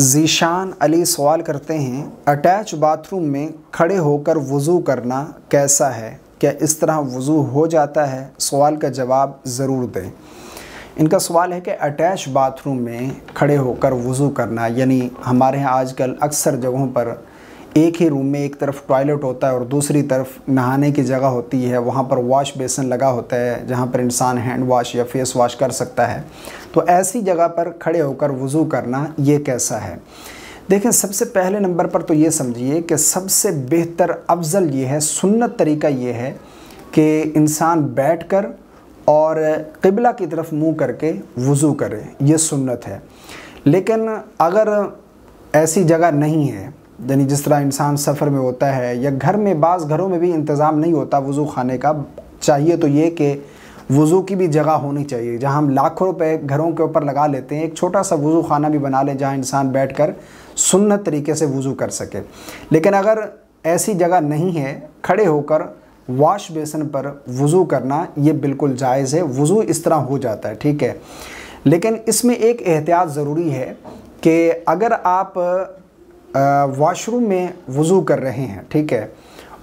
जीशान अली सवाल करते हैं अटैच बाथरूम में खड़े होकर वज़ू करना कैसा है क्या इस तरह वज़ू हो जाता है सवाल का जवाब ज़रूर दें इनका सवाल है कि अटैच बाथरूम में खड़े होकर वज़ू करना यानी हमारे यहाँ आजकल अक्सर जगहों पर एक ही रूम में एक तरफ टॉयलेट होता है और दूसरी तरफ नहाने की जगह होती है वहाँ पर वॉश बेसन लगा होता है जहाँ पर इंसान हैंड वॉश या फेस वॉश कर सकता है तो ऐसी जगह पर खड़े होकर वज़ू करना ये कैसा है देखें सबसे पहले नंबर पर तो ये समझिए कि सबसे बेहतर अफजल ये है सुन्नत तरीका ये है कि इंसान बैठ कर और किबला की तरफ मुँह करके वज़ू करे ये सुन्नत है लेकिन अगर ऐसी जगह नहीं है यानी जिस तरह इंसान सफ़र में होता है या घर में बाज़ घरों में भी इंतज़ाम नहीं होता वज़ू खाने का चाहिए तो ये कि वज़ू की भी जगह होनी चाहिए जहाँ हम लाखों रुपए घरों के ऊपर लगा लेते हैं एक छोटा सा वज़ू खाना भी बना लें जहाँ इंसान बैठ कर सुन्नत तरीके से वज़ू कर सके लेकिन अगर ऐसी जगह नहीं है खड़े होकर वाश बेसन पर वज़ू करना ये बिल्कुल जायज़ है वज़ू इस तरह हो जाता है ठीक है लेकिन इसमें एक एहतियात ज़रूरी है कि अगर आप वॉशरूम में वज़ू कर रहे हैं ठीक है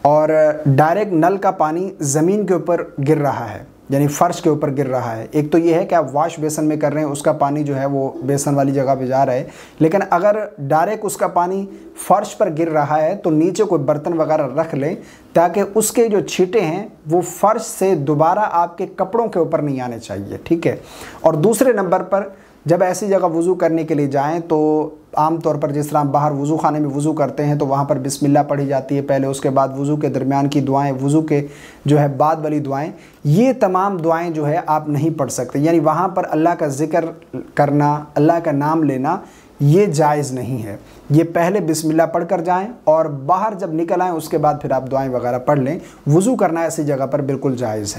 और डायरेक्ट नल का पानी ज़मीन के ऊपर गिर रहा है यानी फ़र्श के ऊपर गिर रहा है एक तो ये है कि आप वाश बेसन में कर रहे हैं उसका पानी जो है वो बेसन वाली जगह पे जा रहा है लेकिन अगर डायरेक्ट उसका पानी फ़र्श पर गिर रहा है तो नीचे कोई बर्तन वगैरह रख लें ताकि उसके जो छीटे हैं वो फ़र्श से दोबारा आपके कपड़ों के ऊपर नहीं आने चाहिए ठीक है और दूसरे नंबर पर जब ऐसी जगह वज़ू करने के लिए जाएँ तो आमतौर पर जिस तरह हम बाहर वज़ू खाने में वज़ू करते हैं तो वहाँ पर बिस्मिल्लाह पढ़ी जाती है पहले उसके बाद वज़ू के दरमियान की दुआएं वज़ू के जो है बाद वाली दुआएं ये तमाम दुआएं जो है आप नहीं पढ़ सकते यानी वहाँ पर अल्लाह का ज़िक्र करना अल्लाह का नाम लेना ये जायज़ नहीं है ये पहले बिस्मिल्लाह पढ़ कर जाएँ और बाहर जब निकल आएँ उसके बाद फिर आप दुआएँ वगैरह पढ़ लें वज़ू करना ऐसी जगह पर बिल्कुल जायज़ है